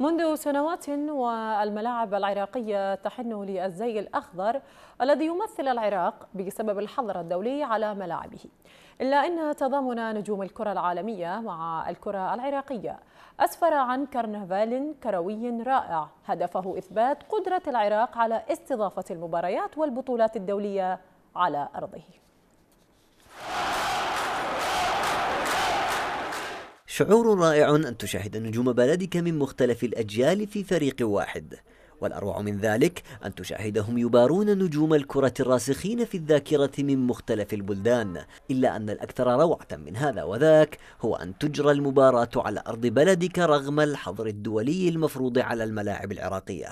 منذ سنوات والملاعب العراقية تحن للزي الأخضر الذي يمثل العراق بسبب الحظر الدولي على ملاعبه إلا أن تضامن نجوم الكرة العالمية مع الكرة العراقية أسفر عن كرنفال كروي رائع هدفه إثبات قدرة العراق على استضافة المباريات والبطولات الدولية على أرضه شعور رائع أن تشاهد نجوم بلدك من مختلف الأجيال في فريق واحد والأروع من ذلك أن تشاهدهم يبارون نجوم الكرة الراسخين في الذاكرة من مختلف البلدان إلا أن الأكثر روعة من هذا وذاك هو أن تجرى المباراة على أرض بلدك رغم الحظر الدولي المفروض على الملاعب العراقية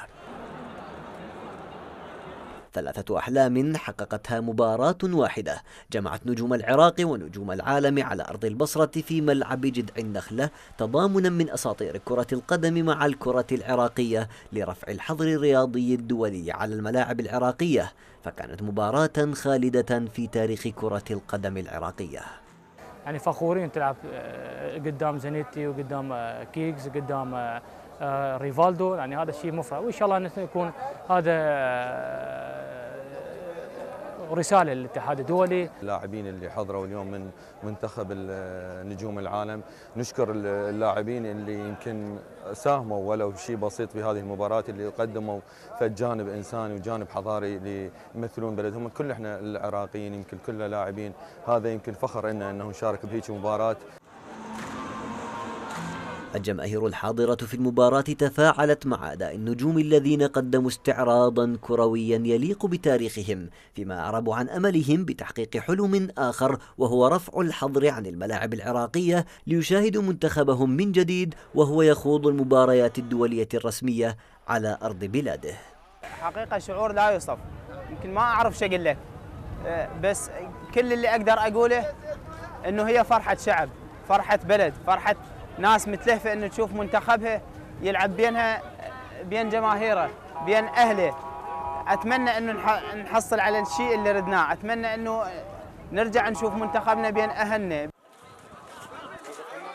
ثلاثة أحلام حققتها مباراة واحدة جمعت نجوم العراق ونجوم العالم على أرض البصرة في ملعب جدع النخلة تضامنا من أساطير كرة القدم مع الكرة العراقية لرفع الحظر الرياضي الدولي على الملاعب العراقية فكانت مباراة خالدة في تاريخ كرة القدم العراقية يعني فخورين تلعب آه، قدام زينيتي وقدام آه، كيكس قدام آه، ريفالدو يعني هذا الشيء مفرح وان شاء الله نكون هذا رساله للاتحاد الدولي اللاعبين اللي حضروا اليوم من منتخب نجوم العالم نشكر اللاعبين اللي يمكن ساهموا ولو شيء بسيط في هذه المباراه اللي قدموا فجانب جانب انساني وجانب حضاري اللي يمثلون بلدهم كل احنا العراقيين يمكن كلنا لاعبين هذا يمكن فخر لنا انه نشارك بهيك مباراه الجماهير الحاضرة في المباراة تفاعلت مع أداء النجوم الذين قدموا استعراضا كرويا يليق بتاريخهم فيما أعربوا عن أملهم بتحقيق حلم آخر وهو رفع الحظر عن الملاعب العراقية ليشاهدوا منتخبهم من جديد وهو يخوض المباريات الدولية الرسمية على أرض بلاده حقيقة شعور لا يوصف يمكن ما أعرف شو أقول لك أه، بس كل اللي أقدر أقوله أنه هي فرحة شعب فرحة بلد فرحة ناس متلهفه انه تشوف منتخبها يلعب بينها بين جماهيره بين اهله اتمنى انه نحصل على الشيء اللي ردناه اتمنى انه نرجع نشوف منتخبنا بين اهلنا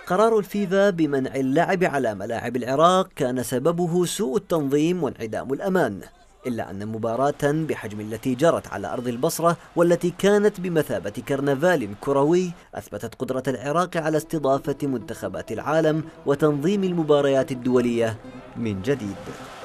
قرار الفيفا بمنع اللعب على ملاعب العراق كان سببه سوء التنظيم وانعدام الامان إلا أن مباراة بحجم التي جرت على أرض البصرة والتي كانت بمثابة كرنفال كروي أثبتت قدرة العراق على استضافة منتخبات العالم وتنظيم المباريات الدولية من جديد